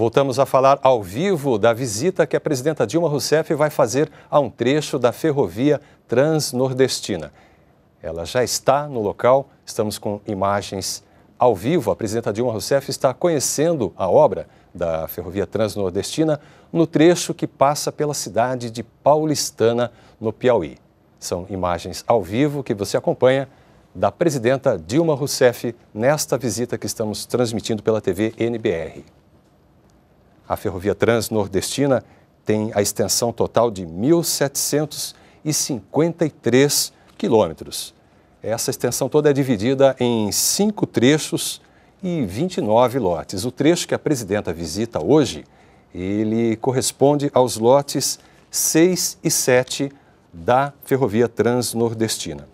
Voltamos a falar ao vivo da visita que a presidenta Dilma Rousseff vai fazer a um trecho da ferrovia transnordestina. Ela já está no local, estamos com imagens ao vivo. A presidenta Dilma Rousseff está conhecendo a obra da ferrovia transnordestina no trecho que passa pela cidade de Paulistana, no Piauí. São imagens ao vivo que você acompanha da presidenta Dilma Rousseff nesta visita que estamos transmitindo pela TV NBR. A ferrovia transnordestina tem a extensão total de 1.753 quilômetros. Essa extensão toda é dividida em cinco trechos e 29 lotes. O trecho que a presidenta visita hoje, ele corresponde aos lotes 6 e 7 da Ferrovia Transnordestina.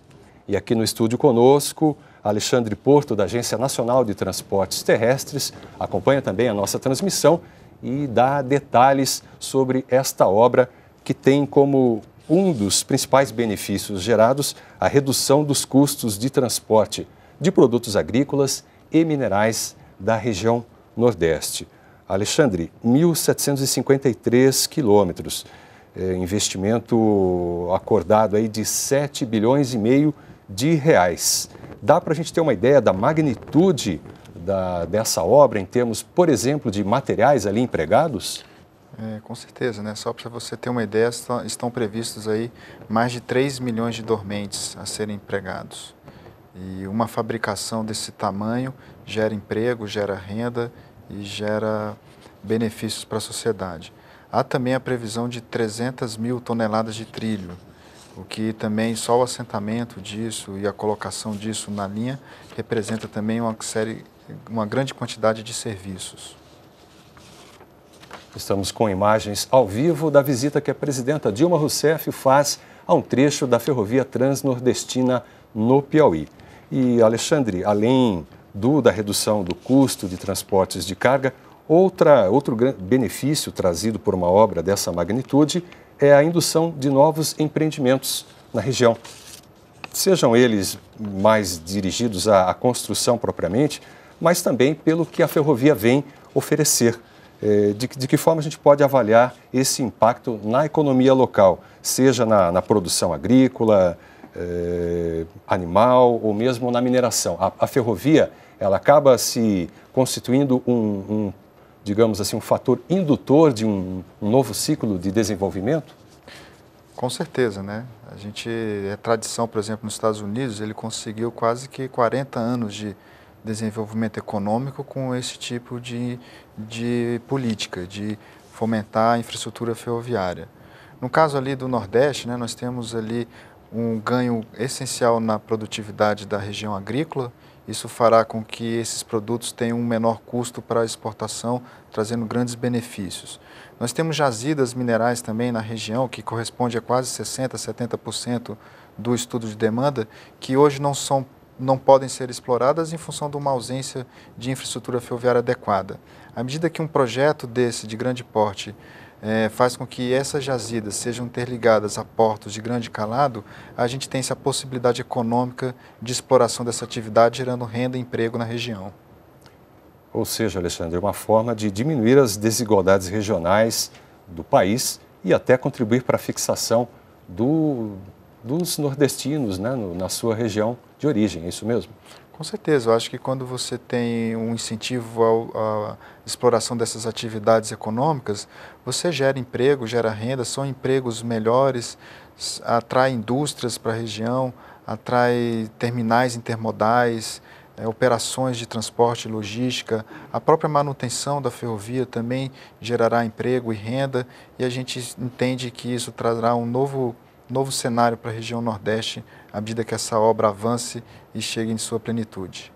E aqui no estúdio conosco, Alexandre Porto, da Agência Nacional de Transportes Terrestres, acompanha também a nossa transmissão e dá detalhes sobre esta obra que tem como um dos principais benefícios gerados a redução dos custos de transporte de produtos agrícolas e minerais da região Nordeste. Alexandre, 1.753 quilômetros, é, investimento acordado aí de 7 bilhões e meio de reais. Dá para a gente ter uma ideia da magnitude da, dessa obra em termos, por exemplo, de materiais ali empregados? É, com certeza, né? Só para você ter uma ideia, estão previstos aí mais de 3 milhões de dormentes a serem empregados. E uma fabricação desse tamanho gera emprego, gera renda e gera benefícios para a sociedade. Há também a previsão de 300 mil toneladas de trilho, o que também só o assentamento disso e a colocação disso na linha representa também uma série uma grande quantidade de serviços. Estamos com imagens ao vivo da visita que a presidenta Dilma Rousseff faz a um trecho da ferrovia transnordestina no Piauí. E, Alexandre, além do da redução do custo de transportes de carga, outra, outro benefício trazido por uma obra dessa magnitude é a indução de novos empreendimentos na região. Sejam eles mais dirigidos à, à construção propriamente, mas também pelo que a ferrovia vem oferecer. É, de, de, que forma a gente pode avaliar esse impacto na economia local, seja na, na produção agrícola, é, animal ou mesmo na mineração? A, a, ferrovia ela acaba se constituindo um, um digamos assim, um fator indutor de um, um novo ciclo de desenvolvimento? Com certeza, né? A gente é tradição, por exemplo, nos Estados Unidos, ele conseguiu quase que 40 anos de desenvolvimento econômico com esse tipo de, de política, de fomentar a infraestrutura ferroviária. No caso ali do Nordeste, né, nós temos ali um ganho essencial na produtividade da região agrícola. Isso fará com que esses produtos tenham um menor custo para a exportação, trazendo grandes benefícios. Nós temos jazidas minerais também na região, que corresponde a quase 60%, 70% do estudo de demanda, que hoje não são não podem ser exploradas em função de uma ausência de infraestrutura ferroviária adequada. À medida que um projeto desse de grande porte é, faz com que essas jazidas sejam interligadas a portos de grande calado, a gente tem essa possibilidade econômica de exploração dessa atividade, gerando renda e emprego na região. Ou seja, Alexandre, é uma forma de diminuir as desigualdades regionais do país e até contribuir para a fixação do dos nordestinos né, no, na sua região de origem, é isso mesmo? Com certeza, eu acho que quando você tem um incentivo à exploração dessas atividades econômicas, você gera emprego, gera renda, são empregos melhores, atrai indústrias para a região, atrai terminais intermodais, é, operações de transporte e logística, a própria manutenção da ferrovia também gerará emprego e renda, e a gente entende que isso trará um novo novo cenário para a região Nordeste à medida que essa obra avance e chegue em sua plenitude.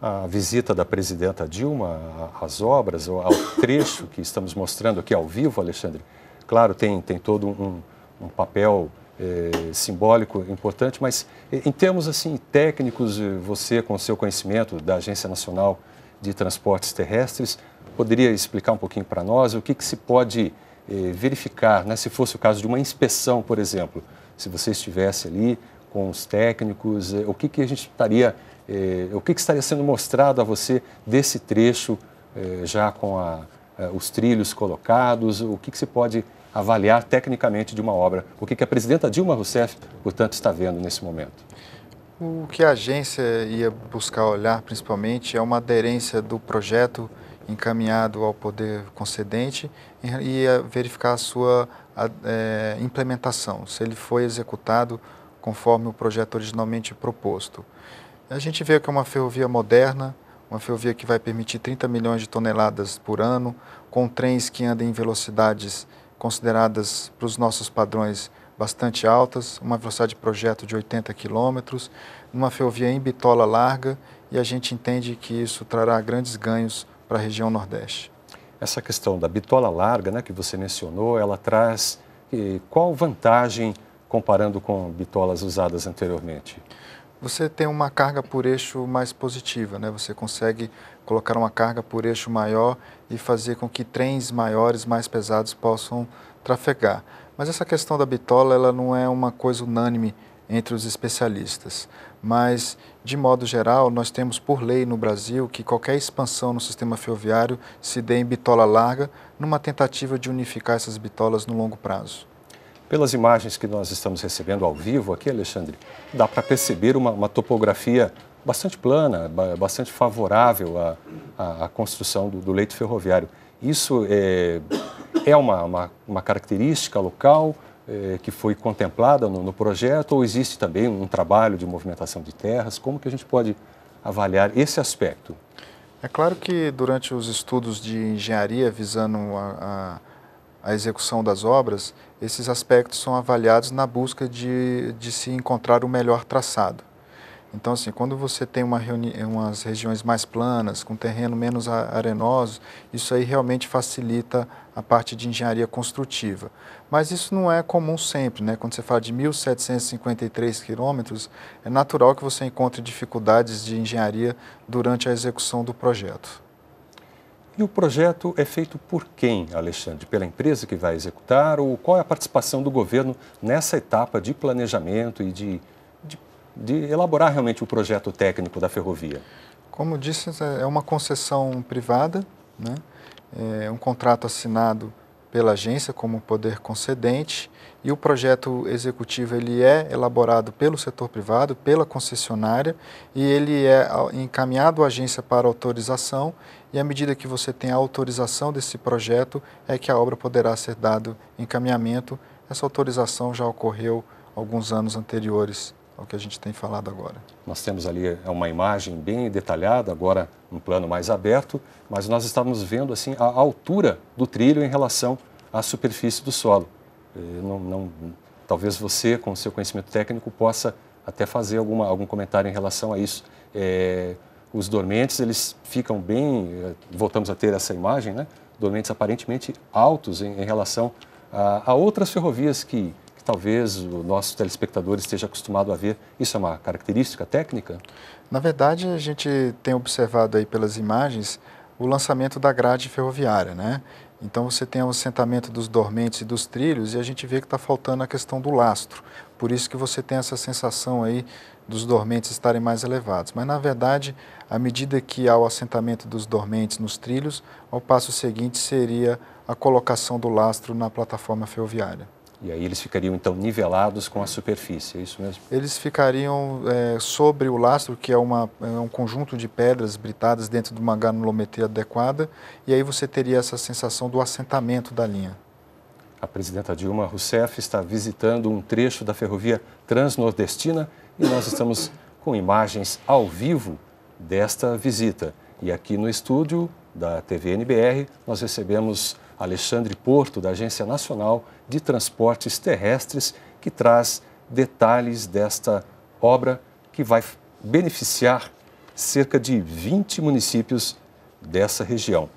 A visita da presidenta Dilma às obras, ao trecho que estamos mostrando aqui ao vivo, Alexandre, claro, tem, tem todo um, um papel é, simbólico importante, mas eh, em termos assim técnicos, eh, você com seu conhecimento da Agência Nacional de Transportes Terrestres, poderia explicar um pouquinho para nós o que, que se pode verificar, né, se fosse o caso de uma inspeção, por exemplo, se você estivesse ali com os técnicos, eh, o que, que a gente estaria, eh, o que, que estaria sendo mostrado a você desse trecho eh, já com a, os trilhos colocados, o que, que se pode avaliar tecnicamente de uma obra, o que, que a presidenta Dilma Rousseff, portanto, está vendo nesse momento. O que a agência ia buscar olhar, principalmente, é uma aderência do projeto encaminhado ao poder concedente e, verificar a sua é, implementação, se ele foi executado conforme o projeto originalmente proposto. A gente vê que é uma ferrovia moderna, uma ferrovia que vai permitir 30 milhões de toneladas por ano, com trens que andam em velocidades consideradas para os nossos padrões bastante altas, uma velocidade de projeto de 80 quilômetros, uma ferrovia em bitola larga e a gente entende que isso trará grandes ganhos para a região Nordeste. Essa questão da bitola larga, né, que você mencionou, ela traz qual vantagem comparando com bitolas usadas anteriormente? Você tem uma carga por eixo mais positiva, né? Você consegue colocar uma carga por eixo maior e fazer com que trens maiores, mais pesados possam trafegar. Mas essa questão da bitola, ela não é uma coisa unânime entre os especialistas. Mas, de modo geral, nós temos por lei no Brasil que qualquer expansão no sistema ferroviário se dê em bitola larga, numa tentativa de unificar essas bitolas no longo prazo. Pelas imagens que nós estamos recebendo ao vivo aqui, Alexandre, dá para perceber uma, uma, topografia bastante plana, bastante favorável à, à, à construção do, do, leito ferroviário. Isso é, é uma, uma, uma característica local? É, que foi contemplada no, no, projeto ou existe também um trabalho de movimentação de terras? Como que a gente pode avaliar esse aspecto? É claro que durante os estudos de engenharia visando a, a, a execução das obras, esses aspectos são avaliados na busca de, de se encontrar o melhor traçado. Então, assim, quando você tem uma umas regiões mais planas, com terreno menos arenoso, isso aí realmente facilita a parte de engenharia construtiva. Mas isso não é comum sempre, né? Quando você fala de 1.753 quilômetros, é natural que você encontre dificuldades de engenharia durante a execução do projeto. E o projeto é feito por quem, Alexandre? Pela empresa que vai executar ou qual é a participação do governo nessa etapa de planejamento e de de elaborar realmente o projeto técnico da ferrovia? Como disse, é, é uma concessão privada, né? é um contrato assinado pela agência como poder concedente e o projeto executivo ele é elaborado pelo setor privado, pela concessionária e ele é encaminhado à agência para autorização e à medida que você tem a autorização desse projeto é que a obra poderá ser dado encaminhamento. Essa autorização já ocorreu alguns anos anteriores ao que a gente tem falado agora. Nós temos ali é uma imagem bem detalhada, agora um plano mais aberto, mas nós estamos vendo assim a altura do trilho em relação à superfície do solo. Eh, não, não, talvez você, com seu conhecimento técnico, possa até fazer alguma, algum comentário em relação a isso. É, os dormentes, eles ficam bem, eh, voltamos a ter essa imagem, né? dormentes aparentemente altos em, em relação a, a, outras ferrovias que que talvez o nosso telespectador esteja acostumado a ver? Isso é uma característica técnica? Na verdade, a gente tem observado aí pelas imagens o lançamento da grade ferroviária, né? Então você tem o assentamento dos dormentes e dos trilhos e a gente vê que está faltando a questão do lastro. Por isso que você tem essa sensação aí dos dormentes estarem mais elevados. Mas na verdade, à medida que há o assentamento dos dormentes nos trilhos, o passo seguinte seria a colocação do lastro na plataforma ferroviária. E aí eles ficariam então nivelados com a superfície, é isso mesmo? Eles ficariam é, sobre o lastro, que é, uma, é um conjunto de pedras britadas dentro de uma granulometria adequada, e aí você teria essa sensação do assentamento da linha. A presidenta Dilma Rousseff está visitando um trecho da ferrovia transnordestina e nós estamos com imagens ao vivo desta visita. E aqui no estúdio da TVNBR nós recebemos Alexandre Porto, da Agência Nacional de Transportes Terrestres, que traz detalhes desta obra que vai beneficiar cerca de 20 municípios dessa região.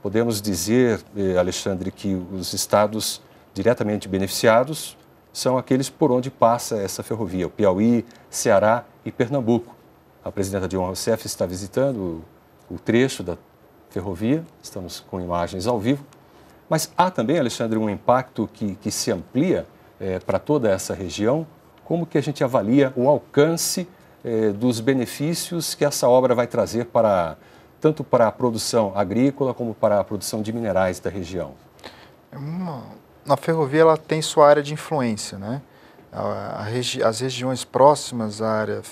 Podemos dizer, eh, Alexandre, que os estados diretamente beneficiados são aqueles por onde passa essa ferrovia, o Piauí, Ceará e Pernambuco. A presidenta Dilma Rousseff está visitando o trecho da ferrovia, estamos com imagens ao vivo, mas há também, Alexandre, um impacto que, que se amplia é, para toda essa região? Como que a gente avalia o alcance é, dos benefícios que essa obra vai trazer para tanto para a produção agrícola como para a produção de minerais da região? É uma, na ferrovia ela tem sua área de influência, né? A, a regi as regiões próximas à área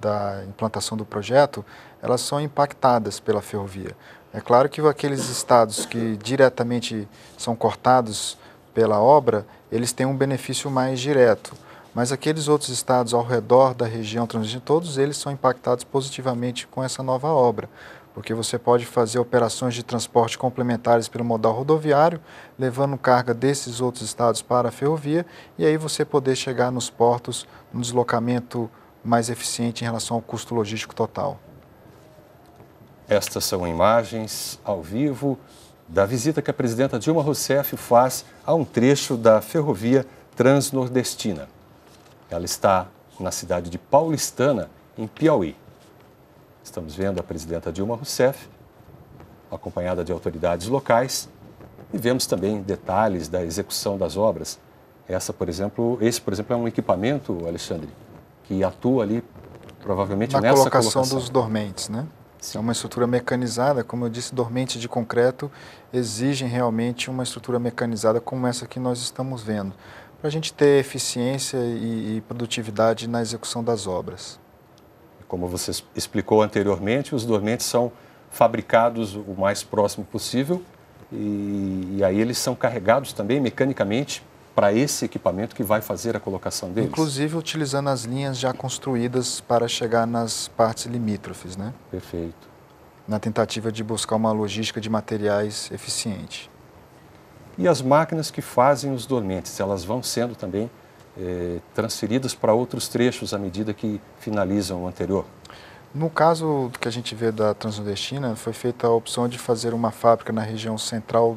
da implantação do projeto, elas são impactadas pela ferrovia. É claro que aqueles estados que diretamente são cortados pela obra, eles têm um benefício mais direto. Mas aqueles outros estados ao redor da região transitiva, todos eles são impactados positivamente com essa nova obra, porque você pode fazer operações de transporte complementares pelo modal rodoviário, levando carga desses outros estados para a ferrovia, e aí você poder chegar nos portos num deslocamento mais eficiente em relação ao custo logístico total. Estas são imagens ao vivo da visita que a presidenta Dilma Rousseff faz a um trecho da ferrovia transnordestina. Ela está na cidade de Paulistana, em Piauí. Estamos vendo a presidenta Dilma Rousseff, acompanhada de autoridades locais, e vemos também detalhes da execução das obras. Essa, por exemplo, esse, por exemplo, é um equipamento, Alexandre, que atua ali provavelmente na nessa colocação, colocação dos dormentes, né? Se é uma estrutura mecanizada, como eu disse, dormente de concreto exigem realmente uma estrutura mecanizada como essa que nós estamos vendo, para a gente ter eficiência e, e produtividade na execução das obras. Como você explicou anteriormente, os dormentes são fabricados o mais próximo possível e, e aí eles são carregados também mecanicamente para esse equipamento que vai fazer a colocação deles? Inclusive utilizando as linhas já construídas para chegar nas partes limítrofes, né? Perfeito. Na tentativa de buscar uma logística de materiais eficiente. E as máquinas que fazem os dormentes, elas vão sendo também é, transferidas para outros trechos à medida que finalizam o anterior? No caso que a gente vê da Transnordestina, foi feita a opção de fazer uma fábrica na região central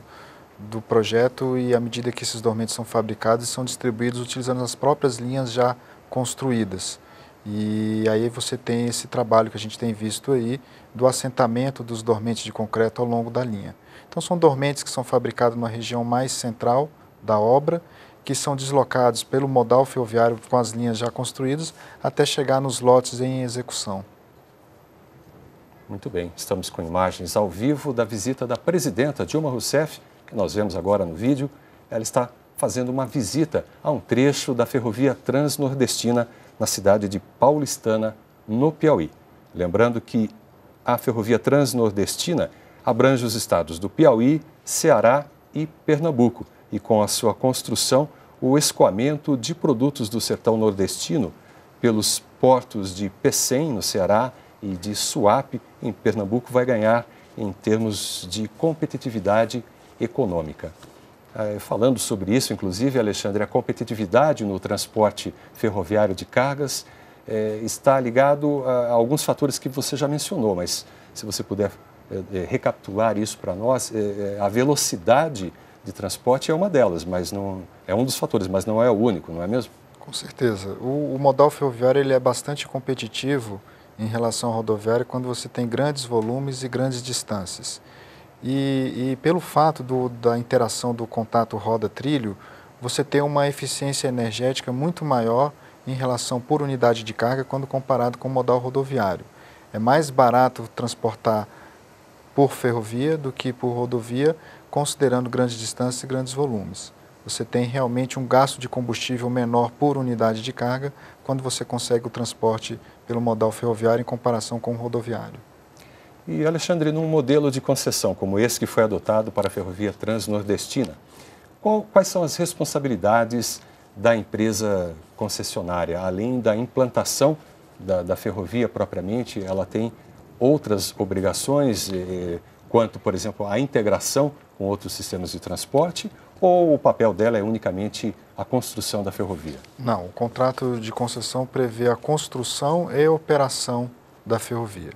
do projeto e à medida que esses dormentes são fabricados, são distribuídos utilizando as próprias linhas já construídas. E aí você tem esse trabalho que a gente tem visto aí do assentamento dos dormentes de concreto ao longo da linha. Então são dormentes que são fabricados na região mais central da obra, que são deslocados pelo modal ferroviário com as linhas já construídas até chegar nos lotes em execução. Muito bem, estamos com imagens ao vivo da visita da presidenta Dilma Rousseff que nós vemos agora no vídeo, ela está fazendo uma visita a um trecho da ferrovia transnordestina na cidade de Paulistana, no Piauí. Lembrando que a ferrovia transnordestina abrange os estados do Piauí, Ceará e Pernambuco, e com a sua construção, o escoamento de produtos do sertão nordestino pelos portos de Pecém, no Ceará, e de Suape, em Pernambuco, vai ganhar em termos de competitividade econômica. Eh, falando sobre isso, inclusive, Alexandre, a competitividade no transporte ferroviário de cargas é, está ligado a, a alguns fatores que você já mencionou, mas se você puder é, é, recapitular isso para nós, a velocidade de transporte é uma delas, mas não é um dos fatores, mas não é o único, não é mesmo? Com certeza. O, o modal ferroviário ele é bastante competitivo em relação ao rodoviário quando você tem grandes volumes e grandes distâncias. E, e pelo fato do, da interação do contato roda-trilho, você tem uma eficiência energética muito maior em relação por unidade de carga quando comparado com o modal rodoviário. É mais barato transportar por ferrovia do que por rodovia, considerando grandes distâncias e grandes volumes. Você tem realmente um gasto de combustível menor por unidade de carga quando você consegue o transporte pelo modal ferroviário em comparação com o rodoviário. E, Alexandre, num modelo de concessão como esse que foi adotado para a ferrovia transnordestina, quais são as responsabilidades da empresa concessionária? Além da implantação da, da ferrovia propriamente, ela tem outras obrigações, eh, quanto, por exemplo, à integração com outros sistemas de transporte? Ou o papel dela é unicamente a construção da ferrovia? Não, o contrato de concessão prevê a construção e operação da ferrovia.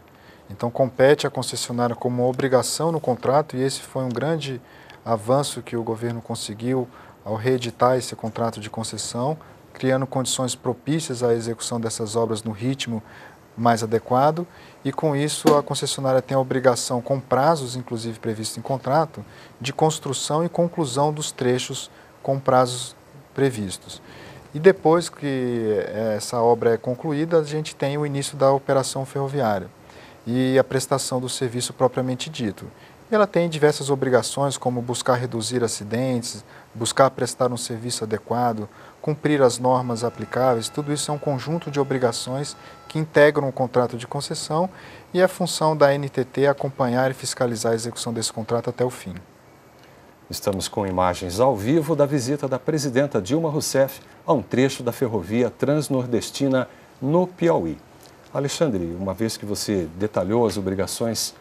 Então compete à concessionária como obrigação no contrato e esse foi um grande avanço que o governo conseguiu ao reeditar esse contrato de concessão, criando condições propícias à execução dessas obras no ritmo mais adequado e com isso a concessionária tem a obrigação, com prazos inclusive previstos em contrato, de construção e conclusão dos trechos com prazos previstos. E depois que eh, essa obra é concluída, a gente tem o início da operação ferroviária e a prestação do serviço propriamente dito. E ela tem diversas obrigações, como buscar reduzir acidentes, buscar prestar um serviço adequado, cumprir as normas aplicáveis, tudo isso é um conjunto de obrigações que integram o contrato de concessão e a função da NTT é acompanhar e fiscalizar a execução desse contrato até o fim. Estamos com imagens ao vivo da visita da presidenta Dilma Rousseff a um trecho da ferrovia transnordestina no Piauí. Alexandre, uma vez que você detalhou as obrigações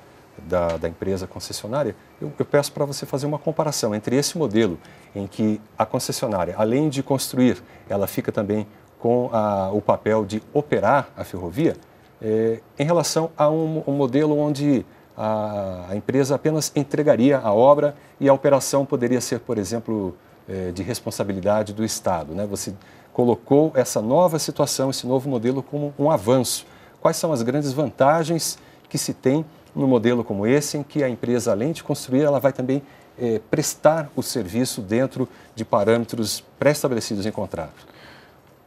da, da empresa concessionária, eu, eu peço para você fazer uma comparação entre esse modelo, em que a concessionária, além de construir, ela fica também com a, o papel de operar a ferrovia, é, em relação a um, um modelo onde a, a, empresa apenas entregaria a obra e a operação poderia ser, por exemplo, é, de responsabilidade do Estado. Né? Você colocou essa nova situação, esse novo modelo, como um avanço Quais são as grandes vantagens que se tem no modelo como esse, em que a empresa, além de construir, ela vai também eh, prestar o serviço dentro de parâmetros pré-estabelecidos em contrato?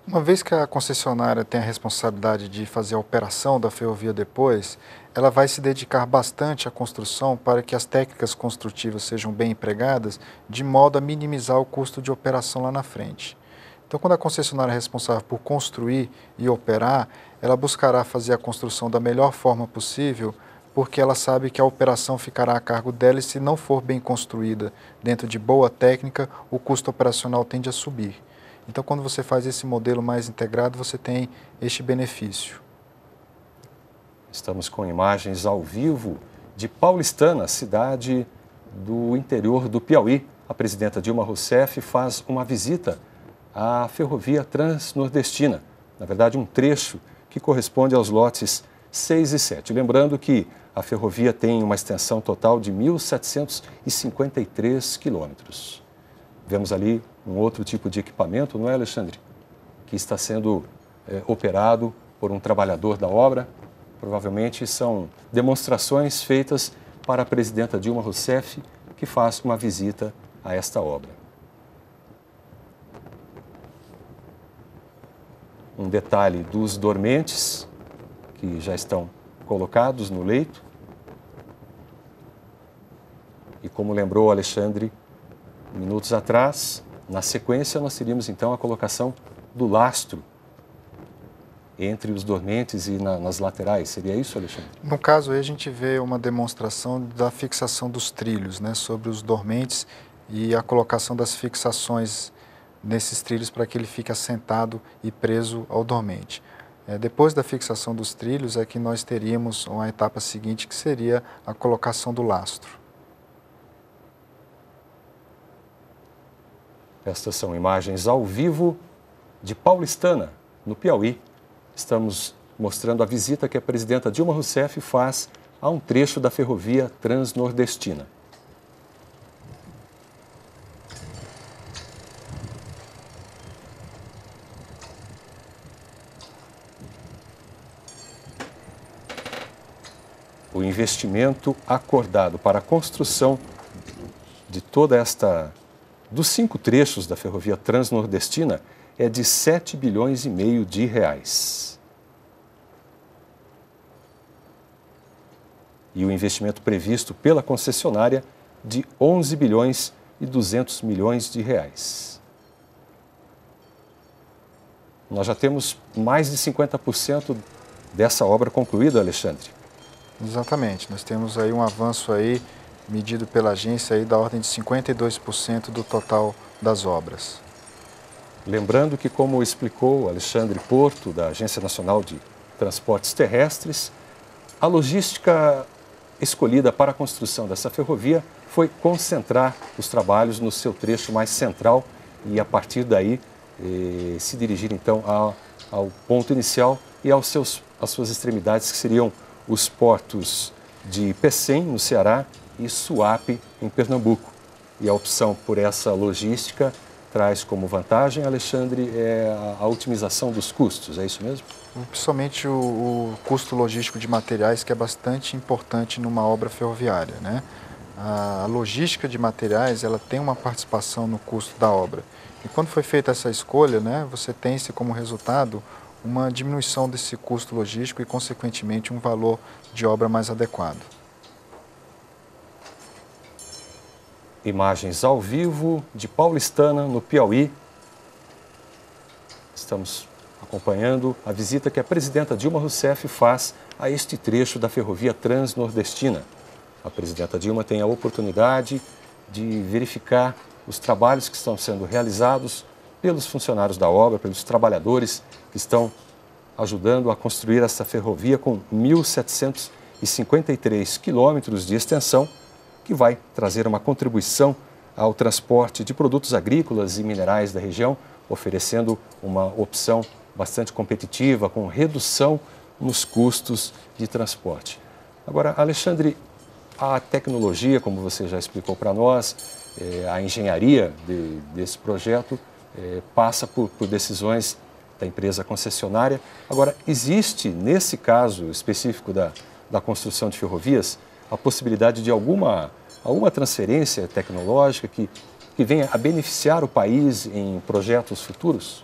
Uma vez que a concessionária tem a responsabilidade de fazer a operação da ferrovia depois, ela vai se dedicar bastante à construção para que as técnicas construtivas sejam bem empregadas, de modo a minimizar o custo de operação lá na frente. Então, quando a concessionária é responsável por construir e operar, ela buscará fazer a construção da melhor forma possível, porque ela sabe que a operação ficará a cargo dela e, se não for bem construída dentro de boa técnica, o custo operacional tende a subir. Então, quando você faz esse modelo mais integrado, você tem este benefício. Estamos com imagens ao vivo de Paulistana, cidade do interior do Piauí. A presidenta Dilma Rousseff faz uma visita à ferrovia transnordestina, na verdade, um trecho que corresponde aos lotes 6 e 7. Lembrando que a ferrovia tem uma extensão total de 1.753 quilômetros. Vemos ali um outro tipo de equipamento, não é, Alexandre? Que está sendo é, operado por um trabalhador da obra. Provavelmente são demonstrações feitas para a presidenta Dilma Rousseff, que faz uma visita a esta obra. um detalhe dos dormentes, que já estão colocados no leito. E como lembrou Alexandre minutos atrás, na sequência nós teríamos então a colocação do lastro entre os dormentes e na, nas laterais. Seria isso, Alexandre? No caso aí a gente vê uma demonstração da fixação dos trilhos né, sobre os dormentes e a colocação das fixações nesses trilhos para que ele fique assentado e preso ao dormente. É, depois da fixação dos trilhos é que nós teríamos uma etapa seguinte que seria a colocação do lastro. Estas são imagens ao vivo de Paulistana, no Piauí. Estamos mostrando a visita que a presidenta Dilma Rousseff faz a um trecho da ferrovia transnordestina. o investimento acordado para a construção de toda esta dos cinco trechos da ferrovia transnordestina é de 7 bilhões e meio de reais. E o investimento previsto pela concessionária de 11 bilhões e 200 milhões de reais. Nós já temos mais de 50% dessa obra concluída, Alexandre. Exatamente. Nós temos aí um avanço aí medido pela agência aí da ordem de 52% do total das obras. Lembrando que, como explicou Alexandre Porto, da Agência Nacional de Transportes Terrestres, a logística escolhida para a construção dessa ferrovia foi concentrar os trabalhos no seu trecho mais central e, a partir daí, eh, se dirigir então ao, ao ponto inicial e aos seus, às suas extremidades, que seriam os portos de Pecém, no Ceará, e Suape, em Pernambuco. E a opção por essa logística traz como vantagem, Alexandre, é a otimização dos custos, é isso mesmo? Principalmente o, o custo logístico de materiais, que é bastante importante numa obra ferroviária. Né? A logística de materiais ela tem uma participação no custo da obra. E quando foi feita essa escolha, né, você tem-se como resultado uma diminuição desse custo logístico e, consequentemente, um valor de obra mais adequado. Imagens ao vivo de Paulistana, no Piauí. Estamos acompanhando a visita que a presidenta Dilma Rousseff faz a este trecho da ferrovia transnordestina. A presidenta Dilma tem a oportunidade de verificar os trabalhos que estão sendo realizados pelos funcionários da obra, pelos trabalhadores que estão ajudando a construir essa ferrovia com 1.753 quilômetros de extensão, que vai trazer uma contribuição ao transporte de produtos agrícolas e minerais da região, oferecendo uma opção bastante competitiva, com redução nos custos de transporte. Agora, Alexandre, a tecnologia, como você já explicou para nós, eh, a engenharia de, desse projeto eh, passa por, por decisões da empresa concessionária. Agora, existe, nesse caso específico da, da construção de ferrovias, a possibilidade de alguma, alguma transferência tecnológica que, que venha a beneficiar o país em projetos futuros?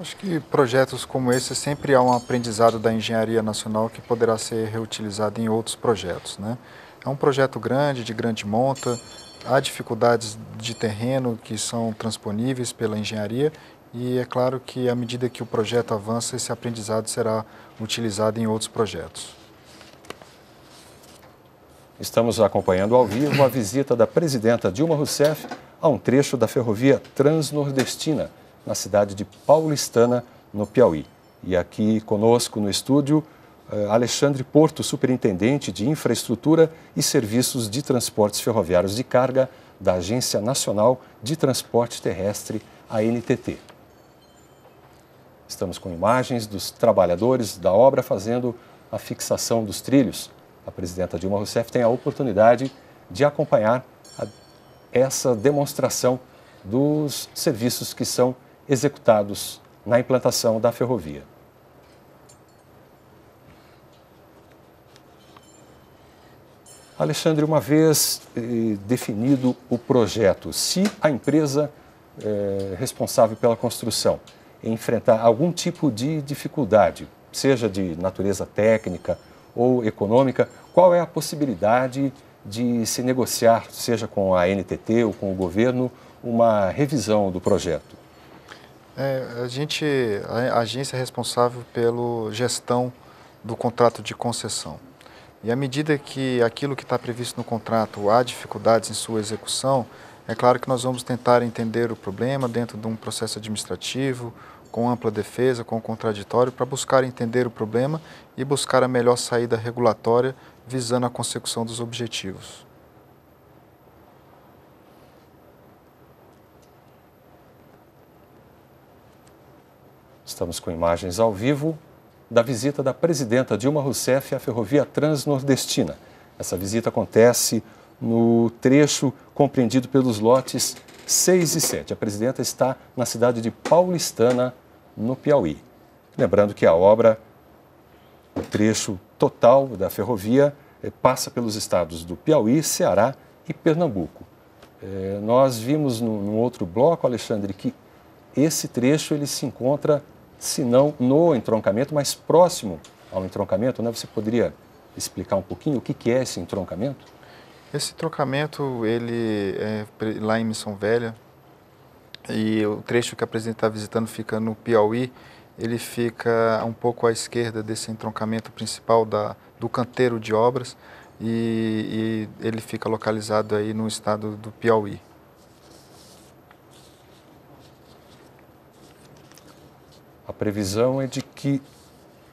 Acho que projetos como esse sempre há um aprendizado da engenharia nacional que poderá ser reutilizado em outros projetos. Né? É um projeto grande, de grande monta, há dificuldades de terreno que são transponíveis pela engenharia e é claro que à medida que o projeto avança, esse aprendizado será utilizado em outros projetos. Estamos acompanhando ao vivo a visita da presidenta Dilma Rousseff a um trecho da ferrovia transnordestina, na cidade de Paulistana, no Piauí. E aqui conosco no estúdio, eh, Alexandre Porto, superintendente de infraestrutura e serviços de transportes ferroviários de carga da Agência Nacional de Transporte Terrestre, ANTT. Estamos com imagens dos trabalhadores da obra fazendo a fixação dos trilhos. A presidenta Dilma Rousseff tem a oportunidade de acompanhar a, essa demonstração dos serviços que são executados na implantação da ferrovia. Alexandre, uma vez eh, definido o projeto, se a empresa eh, responsável pela construção enfrentar algum tipo de dificuldade, seja de natureza técnica ou econômica, qual é a possibilidade de se negociar, seja com a NTT ou com o governo, uma revisão do projeto? É, a gente, a agência é responsável pela gestão do contrato de concessão. E à medida que aquilo que está previsto no contrato há dificuldades em sua execução, é claro que nós vamos tentar entender o problema dentro de um processo administrativo com ampla defesa, com contraditório, para buscar entender o problema e buscar a melhor saída regulatória visando a consecução dos objetivos. Estamos com imagens ao vivo da visita da presidenta Dilma Rousseff à Ferrovia Transnordestina. Essa visita acontece no trecho compreendido pelos lotes 6 e 7. A presidenta está na cidade de Paulistana, no Piauí. Lembrando que a obra, o trecho total da ferrovia, eh, passa pelos estados do Piauí, Ceará e Pernambuco. Eh, nós vimos no, outro bloco, Alexandre, que esse trecho ele se encontra, se não no entroncamento, mas próximo ao entroncamento. Né? Você poderia explicar um pouquinho o que, que é esse entroncamento? Esse entroncamento, ele é lá em Missão Velha, e o trecho que a presidente está visitando fica no Piauí, ele fica um pouco à esquerda desse entroncamento principal da, do canteiro de obras e, e ele fica localizado aí no estado do Piauí. A previsão é de que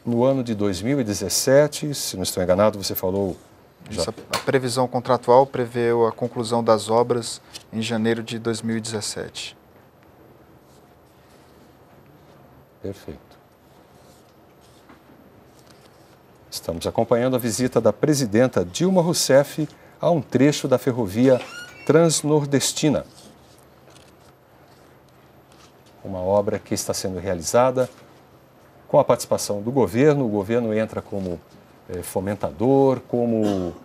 no ano de 2017, se não estou enganado, você falou. Já... a previsão contratual preveu a conclusão das obras em janeiro de 2017. Perfeito. Estamos acompanhando a visita da presidenta Dilma Rousseff a um trecho da ferrovia Transnordestina. Uma obra que está sendo realizada com a participação do governo. O governo entra como eh, fomentador, como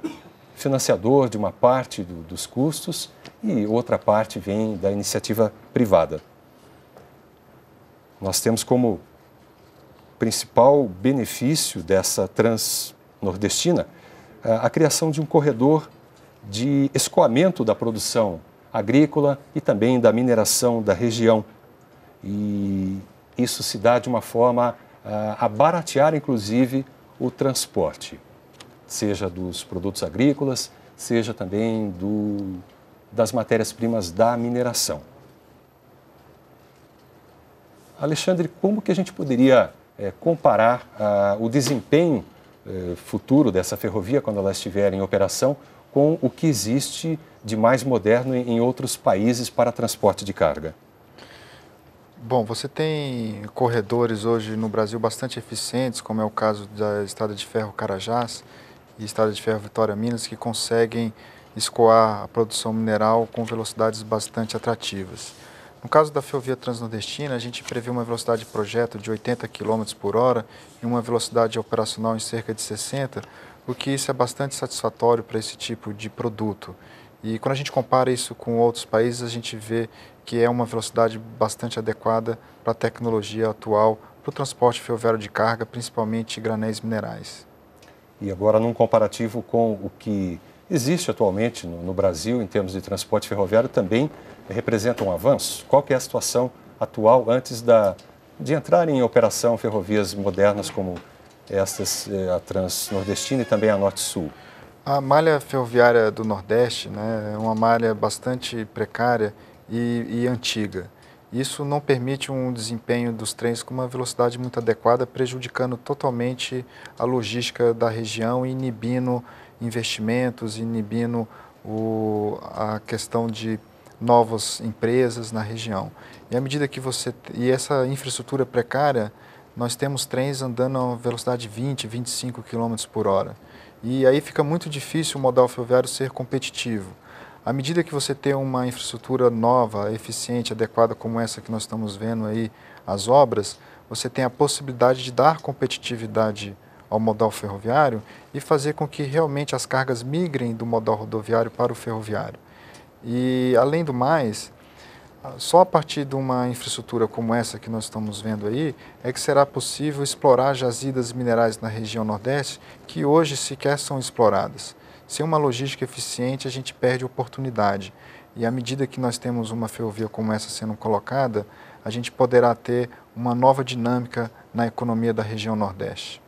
financiador de uma parte do, dos custos e outra parte vem da iniciativa privada. Nós temos como principal benefício dessa transnordestina eh, a criação de um corredor de escoamento da produção agrícola e também da mineração da região. E isso se dá de uma forma eh, a baratear, inclusive, o transporte, seja dos produtos agrícolas, seja também do, das matérias-primas da mineração. Alexandre, como que a gente poderia é, comparar a, ah, o desempenho é, futuro dessa ferrovia, quando ela estiver em operação, com o que existe de mais moderno em, em outros países para transporte de carga? Bom, você tem corredores hoje no Brasil bastante eficientes, como é o caso da Estrada de Ferro Carajás e Estrada de Ferro Vitória Minas, que conseguem escoar a produção mineral com velocidades bastante atrativas. No caso da ferrovia transnordestina, a gente prevê uma velocidade de projeto de 80 km por hora e uma velocidade operacional em cerca de 60, o que isso é bastante satisfatório para esse tipo de produto. E quando a gente compara isso com outros países, a gente vê que é uma velocidade bastante adequada para a tecnologia atual para o transporte ferroviário de carga, principalmente granéis minerais. E agora, num comparativo com o que existe atualmente no, no Brasil em termos de transporte ferroviário também representa um avanço? Qual é a situação atual antes da, de entrar em operação ferrovias modernas como estas, eh, a Transnordestina e também a Norte-Sul? A malha ferroviária do Nordeste né, é uma malha bastante precária e, e, antiga. Isso não permite um desempenho dos trens com uma velocidade muito adequada, prejudicando totalmente a logística da região e inibindo investimentos, inibindo o, a questão de novas empresas na região. E à medida que você e essa infraestrutura precária, nós temos trens andando a velocidade de 20, 25 km por hora. E aí fica muito difícil o modal ferroviário ser competitivo. À medida que você tem uma infraestrutura nova, eficiente, adequada como essa que nós estamos vendo aí, as obras, você tem a possibilidade de dar competitividade ao modal ferroviário e fazer com que realmente as cargas migrem do modal rodoviário para o ferroviário. E, além do mais, só a partir de uma infraestrutura como essa que nós estamos vendo aí é que será possível explorar jazidas minerais na região Nordeste que hoje sequer são exploradas. Sem uma logística eficiente, a gente perde oportunidade. E à medida que nós temos uma ferrovia como essa sendo colocada, a gente poderá ter uma nova dinâmica na economia da região Nordeste.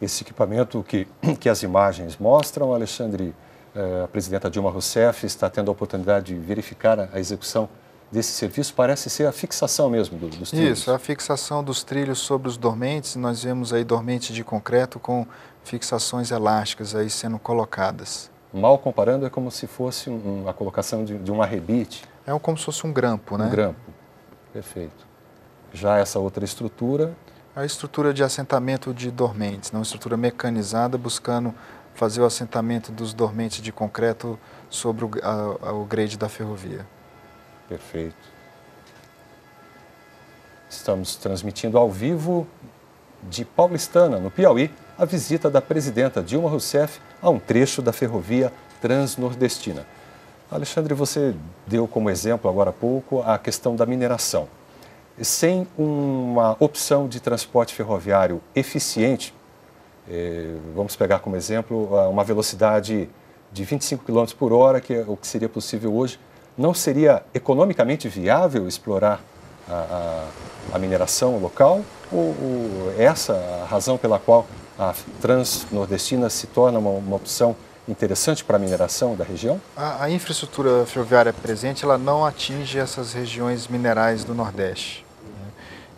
Esse equipamento que, que as imagens mostram, Alexandre, eh, a presidenta Dilma Rousseff está tendo a oportunidade de verificar a, execução desse serviço, parece ser a fixação mesmo dos trilhos. Isso, a fixação dos trilhos sobre os dormentes, nós vemos aí dormentes de concreto com fixações elásticas aí sendo colocadas. Mal comparando, é como se fosse um, a colocação de, de um arrebite. É como se fosse um grampo, né? Um grampo, perfeito. Já essa outra estrutura a estrutura de assentamento de dormentes, não? uma estrutura mecanizada buscando fazer o assentamento dos dormentes de concreto sobre o, a, o grade da ferrovia. Perfeito. Estamos transmitindo ao vivo de Paulistana, no Piauí, a visita da presidenta Dilma Rousseff a um trecho da ferrovia transnordestina. Alexandre, você deu como exemplo agora há pouco a questão da mineração sem uma opção de transporte ferroviário eficiente, eh, vamos pegar como exemplo ah, uma velocidade de 25 km por hora, que é o que seria possível hoje, não seria economicamente viável explorar a, a, a mineração local? Ou, ou, é essa a razão pela qual a transnordestina se torna uma, uma opção interessante para a mineração da região? A, a, infraestrutura ferroviária presente ela não atinge essas regiões minerais do Nordeste.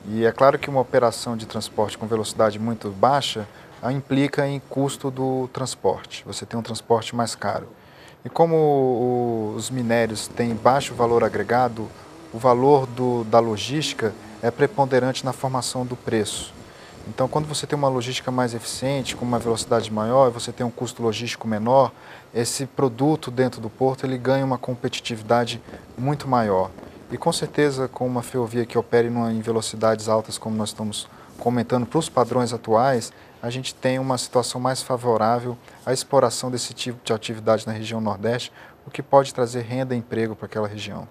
E é claro que uma operação de transporte com velocidade muito baixa implica em custo do transporte. Você tem um transporte mais caro. E como os minérios têm baixo valor agregado, o valor do, da logística é preponderante na formação do preço. Então, quando você tem uma logística mais eficiente, com uma velocidade maior, você tem um custo logístico menor, esse produto dentro do porto ele ganha uma competitividade muito maior. E com certeza, com uma ferrovia que opere em velocidades altas, como nós estamos comentando, para os padrões atuais, a gente tem uma situação mais favorável à exploração desse tipo de atividade na região Nordeste, o que pode trazer renda e emprego para aquela região.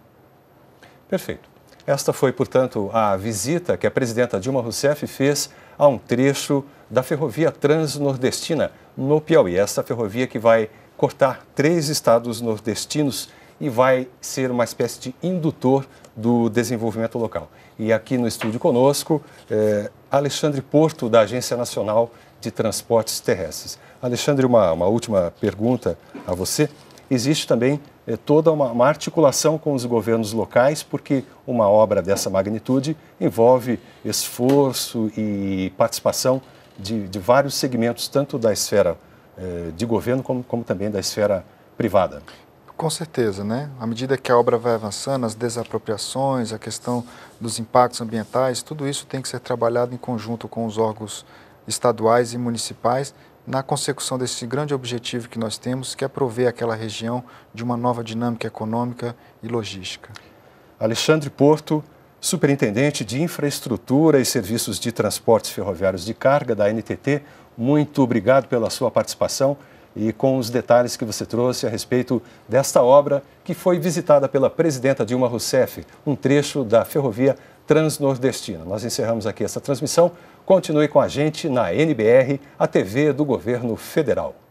Perfeito. Esta foi, portanto, a visita que a presidenta Dilma Rousseff fez a um trecho da ferrovia transnordestina no Piauí. Esta ferrovia que vai cortar três estados nordestinos e vai ser uma espécie de indutor do desenvolvimento local. E aqui no estúdio conosco, é, Alexandre Porto, da Agência Nacional de Transportes Terrestres. Alexandre, uma, uma última pergunta a você. Existe também é, toda uma, uma, articulação com os governos locais, porque uma obra dessa magnitude envolve esforço e participação de, de vários segmentos, tanto da esfera é, de governo como, como também da esfera privada. Com certeza, né? À medida que a obra vai avançando, as desapropriações, a questão dos impactos ambientais, tudo isso tem que ser trabalhado em conjunto com os órgãos estaduais e municipais na consecução desse grande objetivo que nós temos, que é prover aquela região de uma nova dinâmica econômica e logística. Alexandre Porto, superintendente de Infraestrutura e Serviços de Transportes Ferroviários de Carga da NTT, muito obrigado pela sua participação e com os detalhes que você trouxe a respeito desta obra que foi visitada pela presidenta Dilma Rousseff, um trecho da ferrovia transnordestina. Nós encerramos aqui essa transmissão. Continue com a gente na NBR, a TV do Governo Federal.